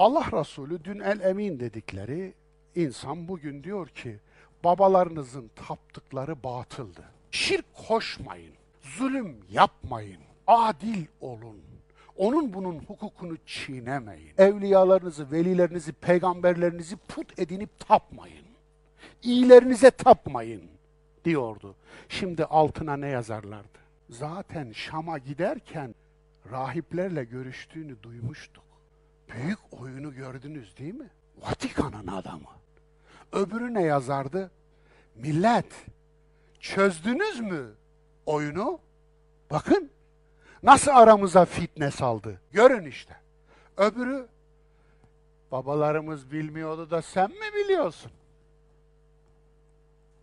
Allah Resulü dün el emin dedikleri insan bugün diyor ki babalarınızın taptıkları batıldı. Şirk koşmayın, zulüm yapmayın, adil olun. Onun bunun hukukunu çiğnemeyin. Evliyalarınızı, velilerinizi, peygamberlerinizi put edinip tapmayın. İyilerinize tapmayın diyordu. Şimdi altına ne yazarlardı? Zaten Şam'a giderken rahiplerle görüştüğünü duymuştuk. Büyük oyunu gördünüz değil mi? Vatikan'ın adamı. Öbürü ne yazardı? Millet, çözdünüz mü oyunu? Bakın nasıl aramıza fitne saldı. Görün işte. Öbürü babalarımız bilmiyordu da sen mi biliyorsun?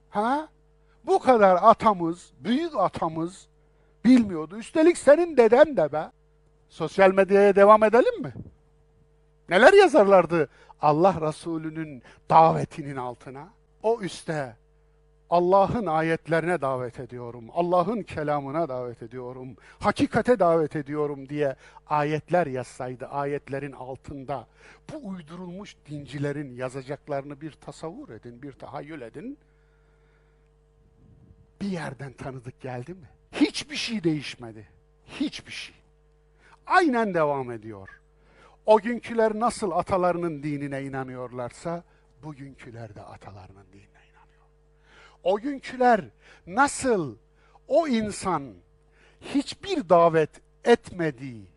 Ha? Bu kadar atamız, büyük atamız bilmiyordu. Üstelik senin deden de be. Sosyal medyaya devam edelim mi? Neler yazarlardı Allah Resulü'nün davetinin altına? O üste Allah'ın ayetlerine davet ediyorum, Allah'ın kelamına davet ediyorum, hakikate davet ediyorum diye ayetler yazsaydı, ayetlerin altında bu uydurulmuş dincilerin yazacaklarını bir tasavvur edin, bir tahayyül edin. Bir yerden tanıdık geldi mi? Hiçbir şey değişmedi. Hiçbir şey. Aynen devam ediyor. O günküler nasıl atalarının dinine inanıyorlarsa, bugünküler de atalarının dinine inanıyor. O günküler nasıl o insan hiçbir davet etmediği,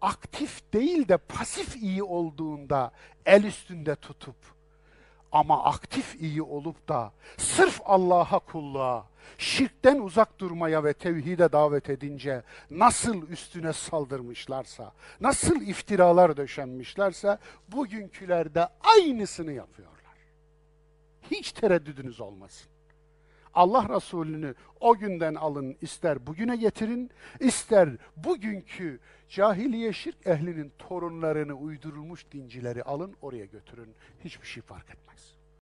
aktif değil de pasif iyi olduğunda el üstünde tutup ama aktif iyi olup da sırf Allah'a kulluğa, şirkten uzak durmaya ve tevhide davet edince nasıl üstüne saldırmışlarsa, nasıl iftiralar döşenmişlerse bugünkülerde aynısını yapıyorlar. Hiç tereddüdünüz olmasın. Allah Resulü'nü o günden alın ister bugüne getirin, ister bugünkü cahiliye şirk ehlinin torunlarını uydurulmuş dincileri alın oraya götürün. Hiçbir şey fark etmez.